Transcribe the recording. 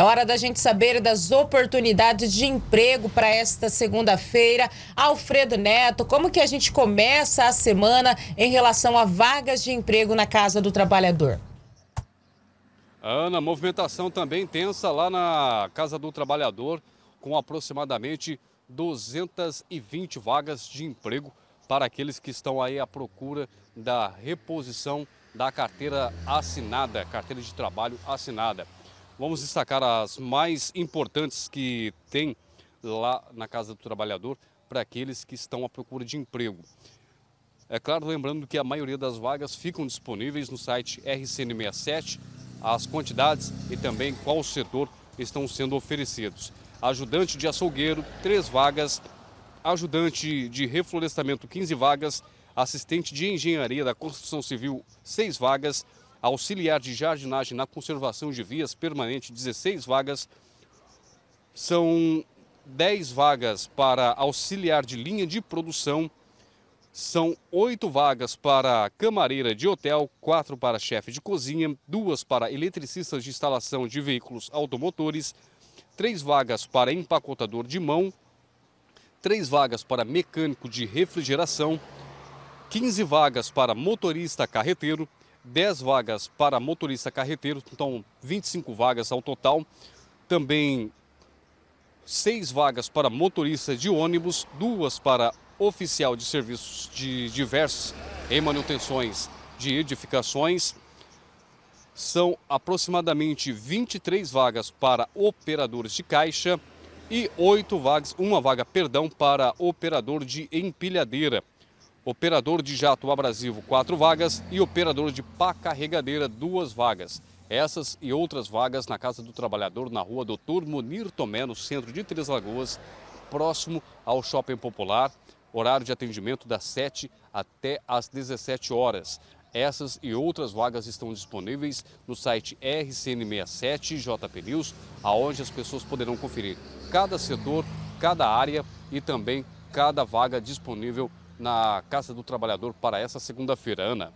É hora da gente saber das oportunidades de emprego para esta segunda-feira. Alfredo Neto, como que a gente começa a semana em relação a vagas de emprego na Casa do Trabalhador? Ah, Ana, movimentação também intensa lá na Casa do Trabalhador, com aproximadamente 220 vagas de emprego para aqueles que estão aí à procura da reposição da carteira assinada, carteira de trabalho assinada. Vamos destacar as mais importantes que tem lá na Casa do Trabalhador para aqueles que estão à procura de emprego. É claro, lembrando que a maioria das vagas ficam disponíveis no site RCN67, as quantidades e também qual setor estão sendo oferecidos. Ajudante de açougueiro, 3 vagas. Ajudante de reflorestamento, 15 vagas. Assistente de engenharia da construção civil, 6 vagas auxiliar de jardinagem na conservação de vias permanente, 16 vagas. São 10 vagas para auxiliar de linha de produção, são 8 vagas para camareira de hotel, 4 para chefe de cozinha, 2 para eletricista de instalação de veículos automotores, 3 vagas para empacotador de mão, 3 vagas para mecânico de refrigeração, 15 vagas para motorista carreteiro, 10 vagas para motorista carreteiro, então 25 vagas ao total. Também 6 vagas para motorista de ônibus, duas para oficial de serviços de diversos em manutenções de edificações. São aproximadamente 23 vagas para operadores de caixa e 8 vagas, uma vaga, perdão, para operador de empilhadeira operador de jato abrasivo, quatro vagas, e operador de pá carregadeira, duas vagas. Essas e outras vagas na Casa do Trabalhador, na rua Doutor Munir Tomé, no centro de Três Lagoas, próximo ao Shopping Popular, horário de atendimento das 7 até às 17 horas. Essas e outras vagas estão disponíveis no site RCN67JP News, aonde as pessoas poderão conferir cada setor, cada área e também cada vaga disponível na Casa do Trabalhador para essa segunda-feira. Ana.